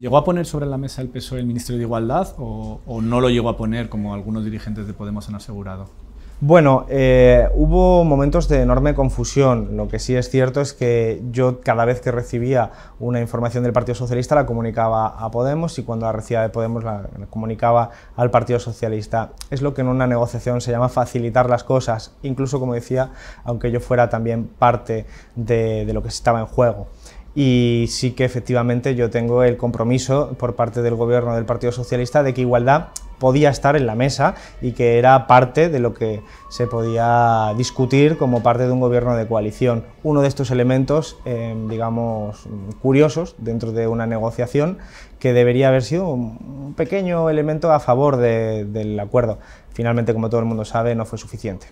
¿Llegó a poner sobre la mesa el PSOE el Ministerio de Igualdad o, no lo llegó a poner como algunos dirigentes de Podemos han asegurado? Bueno, eh, hubo momentos de enorme confusión. Lo que sí es cierto es que yo cada vez que recibía una información del Partido Socialista la comunicaba a Podemos y cuando la recibía de Podemos la comunicaba al Partido Socialista. Es lo que en una negociación se llama facilitar las cosas, incluso como decía, aunque yo fuera también parte de lo que estaba en juego y sí que efectivamente yo tengo el compromiso por parte del gobierno del Partido Socialista de que igualdad podía estar en la mesa y que era parte de lo que se podía discutir como parte de un gobierno de coalición. Uno de estos elementos, em, digamos, curiosos dentro de una negociación que debería haber sido un pequeño elemento a favor del acuerdo. Finalmente, como todo el mundo sabe, no fue suficiente.